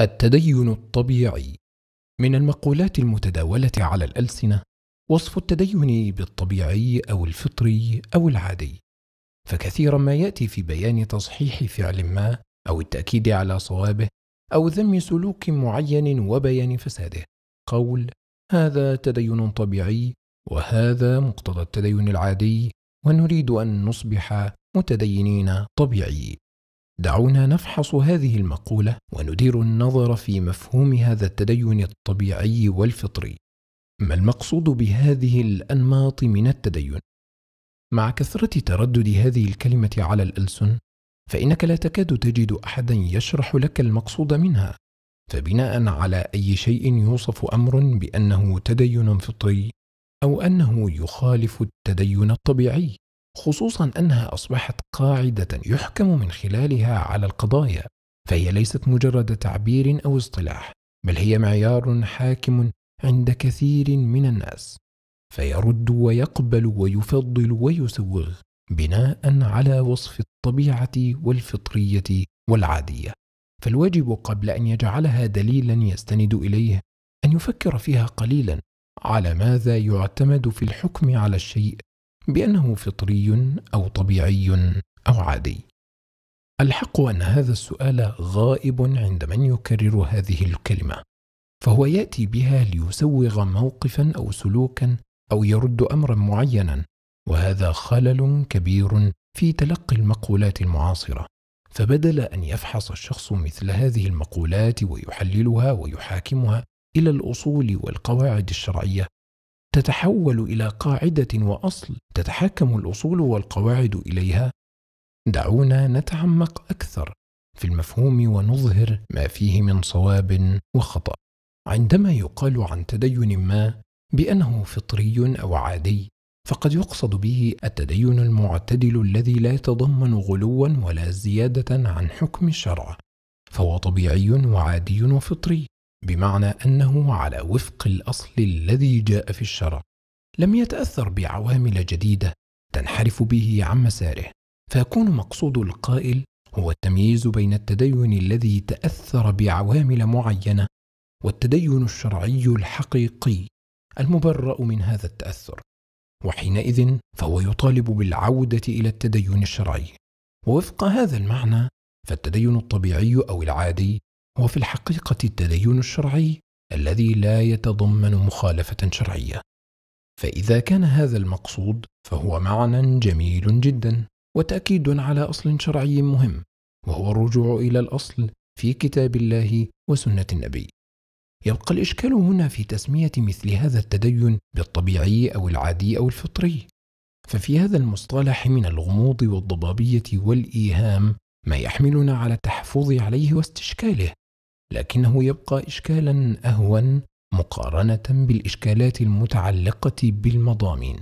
التدين الطبيعي من المقولات المتداولة على الألسنة وصف التدين بالطبيعي أو الفطري أو العادي، فكثيرا ما يأتي في بيان تصحيح فعل ما أو التأكيد على صوابه أو ذم سلوك معين وبيان فساده، قول هذا تدين طبيعي وهذا مقتضى التدين العادي ونريد أن نصبح متدينين طبيعيين. دعونا نفحص هذه المقولة وندير النظر في مفهوم هذا التدين الطبيعي والفطري. ما المقصود بهذه الأنماط من التدين؟ مع كثرة تردد هذه الكلمة على الألسن، فإنك لا تكاد تجد أحدا يشرح لك المقصود منها، فبناء على أي شيء يوصف أمر بأنه تدين فطري أو أنه يخالف التدين الطبيعي، خصوصا أنها أصبحت قاعدة يحكم من خلالها على القضايا فهي ليست مجرد تعبير أو اصطلاح بل هي معيار حاكم عند كثير من الناس فيرد ويقبل ويفضل ويسوغ بناء على وصف الطبيعه والفطريه والعاديه فالواجب قبل ان يجعلها دليلا يستند اليه ان يفكر فيها قليلا على ماذا يعتمد في الحكم على الشيء بأنه فطري أو طبيعي أو عادي؟ الحق أن هذا السؤال غائب عند من يكرر هذه الكلمة، فهو يأتي بها ليسوغ موقفا أو سلوكا أو يرد أمرا معينا، وهذا خلل كبير في تلقي المقولات المعاصرة، فبدل أن يفحص الشخص مثل هذه المقولات ويحللها ويحاكمها إلى الأصول والقواعد الشرعية، تتحول إلى قاعدة وأصل تتحكم الأصول والقواعد إليها دعونا نتعمق أكثر في المفهوم ونظهر ما فيه من صواب وخطأ عندما يقال عن تدين ما بأنه فطري أو عادي فقد يقصد به التدين المعتدل الذي لا يتضمن غلوا ولا زيادة عن حكم الشرع فهو طبيعي وعادي وفطري بمعنى أنه على وفق الأصل الذي جاء في الشرع لم يتأثر بعوامل جديدة تنحرف به عن مساره فيكون مقصود القائل هو التمييز بين التدين الذي تأثر بعوامل معينة والتدين الشرعي الحقيقي المبرأ من هذا التأثر وحينئذ فهو يطالب بالعودة إلى التدين الشرعي ووفق هذا المعنى فالتدين الطبيعي أو العادي وفي الحقيقة التدين الشرعي الذي لا يتضمن مخالفة شرعية. فإذا كان هذا المقصود فهو معنى جميل جدا وتأكيد على أصل شرعي مهم وهو الرجوع إلى الأصل في كتاب الله وسنة النبي. يبقى الإشكال هنا في تسمية مثل هذا التدين بالطبيعي أو العادي أو الفطري. ففي هذا المصطلح من الغموض والضبابية والإيهام ما يحملنا على التحفظ عليه واستشكاله لكنه يبقى إشكالا أهون مقارنة بالإشكالات المتعلقة بالمضامين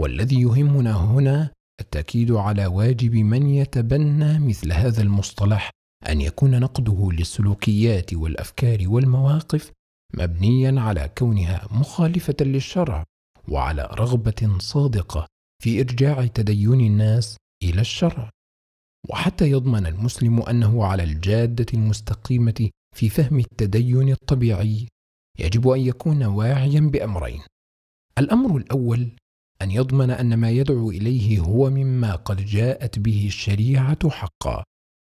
والذي يهمنا هنا التأكيد على واجب من يتبنى مثل هذا المصطلح أن يكون نقده للسلوكيات والأفكار والمواقف مبنيا على كونها مخالفة للشرع وعلى رغبة صادقة في إرجاع تدين الناس إلى الشرع وحتى يضمن المسلم أنه على الجادة المستقيمة في فهم التدين الطبيعي يجب ان يكون واعيا بامرين الامر الاول ان يضمن ان ما يدعو اليه هو مما قد جاءت به الشريعه حقا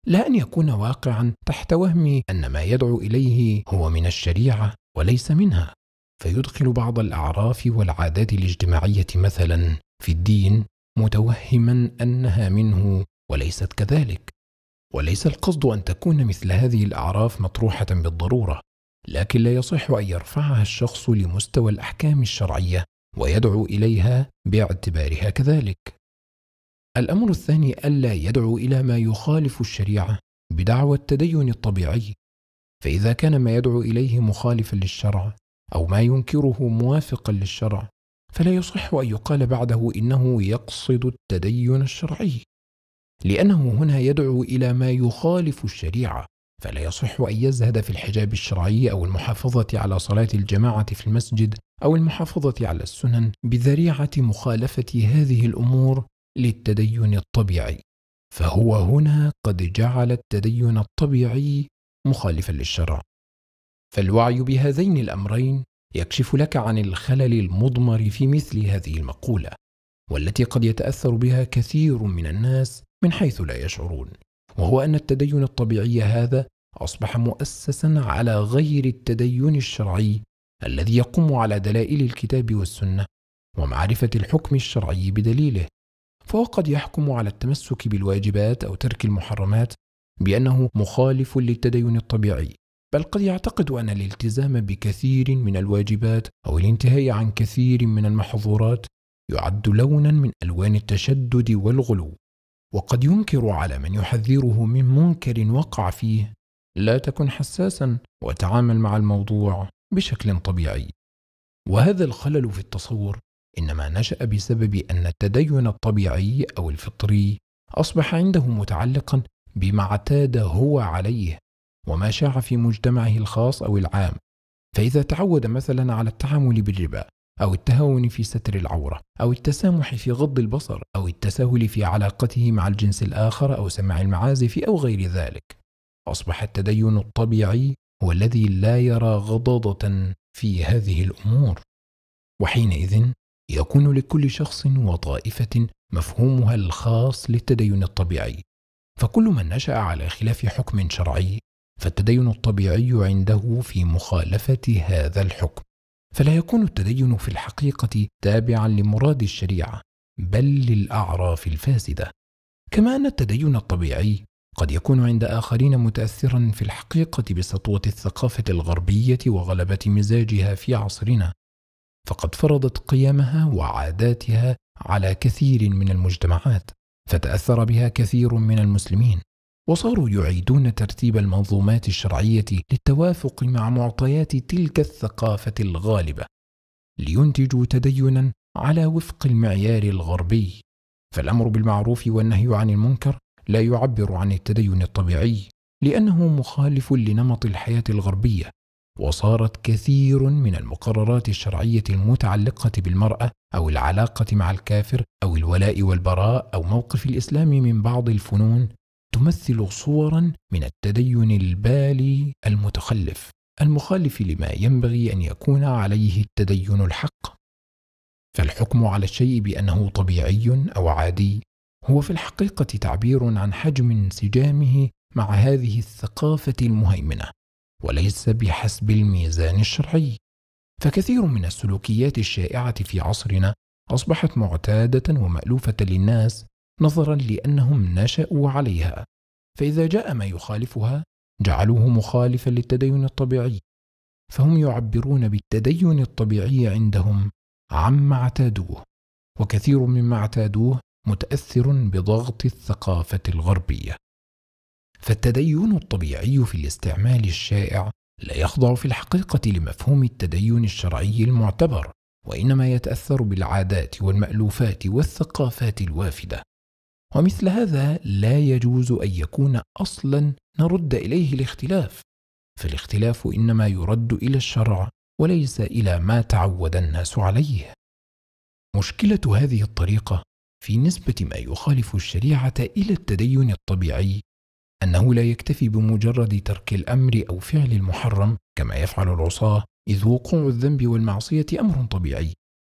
لا ان يكون واقعا تحت وهم ان ما يدعو اليه هو من الشريعه وليس منها فيدخل بعض الاعراف والعادات الاجتماعيه مثلا في الدين متوهما انها منه وليست كذلك وليس القصد أن تكون مثل هذه الأعراف مطروحة بالضرورة، لكن لا يصح أن يرفعها الشخص لمستوى الأحكام الشرعية ويدعو إليها باعتبارها كذلك. الأمر الثاني ألا يدعو إلى ما يخالف الشريعة بدعوى التدين الطبيعي، فإذا كان ما يدعو إليه مخالفا للشرع أو ما ينكره موافقا للشرع، فلا يصح أن يقال بعده إنه يقصد التدين الشرعي، لأنه هنا يدعو إلى ما يخالف الشريعة فلا يصح أن يزهد في الحجاب الشرعي أو المحافظة على صلاة الجماعة في المسجد أو المحافظة على السنن بذريعة مخالفة هذه الأمور للتدين الطبيعي فهو هنا قد جعل التدين الطبيعي مخالفا للشرع فالوعي بهذين الأمرين يكشف لك عن الخلل المضمر في مثل هذه المقولة والتي قد يتأثر بها كثير من الناس من حيث لا يشعرون وهو أن التدين الطبيعي هذا أصبح مؤسسا على غير التدين الشرعي الذي يقوم على دلائل الكتاب والسنة ومعرفة الحكم الشرعي بدليله فهو قد يحكم على التمسك بالواجبات أو ترك المحرمات بأنه مخالف للتدين الطبيعي بل قد يعتقد أن الالتزام بكثير من الواجبات أو الانتهاء عن كثير من المحظورات يعد لونا من ألوان التشدد والغلو وقد ينكر على من يحذره من منكر وقع فيه لا تكن حساسا وتعامل مع الموضوع بشكل طبيعي وهذا الخلل في التصور انما نشا بسبب ان التدين الطبيعي او الفطري اصبح عنده متعلقا بما اعتاد هو عليه وما شاع في مجتمعه الخاص او العام فاذا تعود مثلا على التعامل بالربا أو التهاون في ستر العورة أو التسامح في غض البصر أو التساهل في علاقته مع الجنس الآخر أو سماع المعازف أو غير ذلك أصبح التدين الطبيعي هو الذي لا يرى غضاضة في هذه الأمور وحينئذ يكون لكل شخص وطائفة مفهومها الخاص للتدين الطبيعي فكل من نشأ على خلاف حكم شرعي فالتدين الطبيعي عنده في مخالفة هذا الحكم فلا يكون التدين في الحقيقة تابعا لمراد الشريعة بل للأعراف الفاسدة كما أن التدين الطبيعي قد يكون عند آخرين متأثرا في الحقيقة بسطوة الثقافة الغربية وغلبة مزاجها في عصرنا فقد فرضت قيمها وعاداتها على كثير من المجتمعات فتأثر بها كثير من المسلمين وصاروا يعيدون ترتيب المنظومات الشرعية للتوافق مع معطيات تلك الثقافة الغالبة لينتجوا تدينا على وفق المعيار الغربي فالأمر بالمعروف والنهي عن المنكر لا يعبر عن التدين الطبيعي لأنه مخالف لنمط الحياة الغربية وصارت كثير من المقررات الشرعية المتعلقة بالمرأة أو العلاقة مع الكافر أو الولاء والبراء أو موقف الإسلام من بعض الفنون تمثل صورا من التدين البالي المتخلف المخالف لما ينبغي ان يكون عليه التدين الحق فالحكم على الشيء بانه طبيعي او عادي هو في الحقيقه تعبير عن حجم انسجامه مع هذه الثقافه المهيمنه وليس بحسب الميزان الشرعي فكثير من السلوكيات الشائعه في عصرنا اصبحت معتاده ومالوفه للناس نظرا لأنهم نشأوا عليها فإذا جاء ما يخالفها جعلوه مخالفا للتدين الطبيعي فهم يعبرون بالتدين الطبيعي عندهم عما اعتادوه وكثير مما اعتادوه متأثر بضغط الثقافة الغربية فالتدين الطبيعي في الاستعمال الشائع لا يخضع في الحقيقة لمفهوم التدين الشرعي المعتبر وإنما يتأثر بالعادات والمألوفات والثقافات الوافدة ومثل هذا لا يجوز أن يكون أصلا نرد إليه الاختلاف فالاختلاف إنما يرد إلى الشرع وليس إلى ما تعود الناس عليه مشكلة هذه الطريقة في نسبة ما يخالف الشريعة إلى التدين الطبيعي أنه لا يكتفي بمجرد ترك الأمر أو فعل المحرم كما يفعل العصاة إذ وقوع الذنب والمعصية أمر طبيعي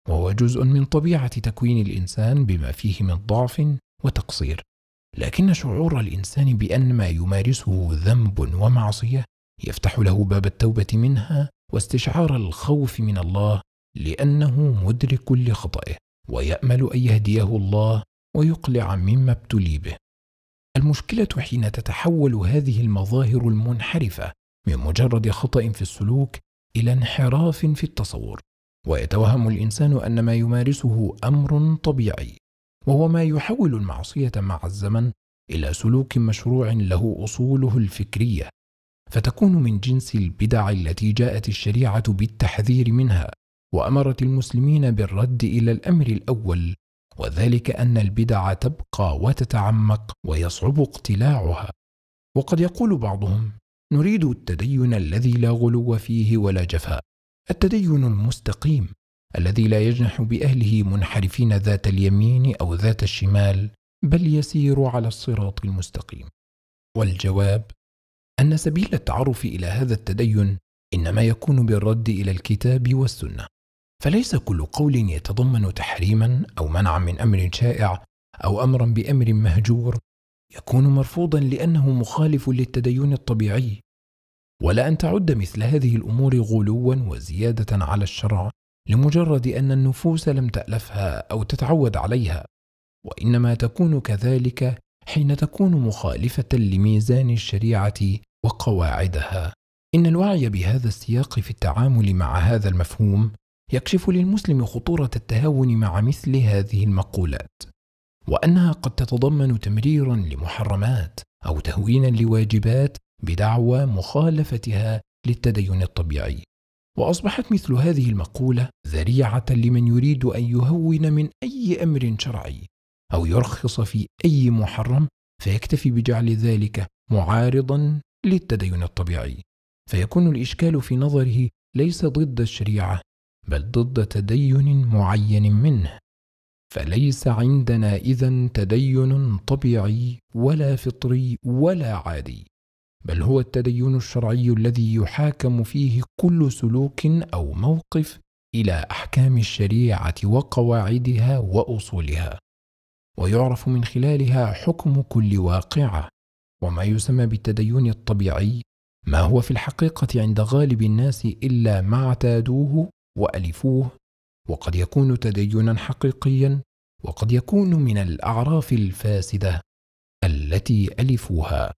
وهو جزء من طبيعة تكوين الإنسان بما فيه من ضعف وتقصير لكن شعور الانسان بان ما يمارسه ذنب ومعصيه يفتح له باب التوبه منها واستشعار الخوف من الله لانه مدرك لخطئه ويامل ان يهديه الله ويقلع مما ابتلي به المشكله حين تتحول هذه المظاهر المنحرفه من مجرد خطا في السلوك الى انحراف في التصور ويتوهم الانسان ان ما يمارسه امر طبيعي وهو ما يحول المعصية مع الزمن إلى سلوك مشروع له أصوله الفكرية فتكون من جنس البدع التي جاءت الشريعة بالتحذير منها وأمرت المسلمين بالرد إلى الأمر الأول وذلك أن البدع تبقى وتتعمق ويصعب اقتلاعها وقد يقول بعضهم نريد التدين الذي لا غلو فيه ولا جفاء التدين المستقيم الذي لا يجنح باهله منحرفين ذات اليمين او ذات الشمال بل يسير على الصراط المستقيم والجواب ان سبيل التعرف الى هذا التدين انما يكون بالرد الى الكتاب والسنه فليس كل قول يتضمن تحريما او منعا من امر شائع او امرا بامر مهجور يكون مرفوضا لانه مخالف للتدين الطبيعي ولا ان تعد مثل هذه الامور غلوا وزياده على الشرع لمجرد أن النفوس لم تألفها أو تتعود عليها، وإنما تكون كذلك حين تكون مخالفة لميزان الشريعة وقواعدها. إن الوعي بهذا السياق في التعامل مع هذا المفهوم يكشف للمسلم خطورة التهاون مع مثل هذه المقولات، وأنها قد تتضمن تمريرا لمحرمات أو تهوينا لواجبات بدعوى مخالفتها للتدين الطبيعي واصبحت مثل هذه المقوله ذريعه لمن يريد ان يهون من اي امر شرعي او يرخص في اي محرم فيكتفي بجعل ذلك معارضا للتدين الطبيعي فيكون الاشكال في نظره ليس ضد الشريعه بل ضد تدين معين منه فليس عندنا اذا تدين طبيعي ولا فطري ولا عادي بل هو التدين الشرعي الذي يحاكم فيه كل سلوك او موقف الى احكام الشريعه وقواعدها واصولها ويعرف من خلالها حكم كل واقعه وما يسمى بالتدين الطبيعي ما هو في الحقيقه عند غالب الناس الا ما اعتادوه والفوه وقد يكون تدينا حقيقيا وقد يكون من الاعراف الفاسده التي الفوها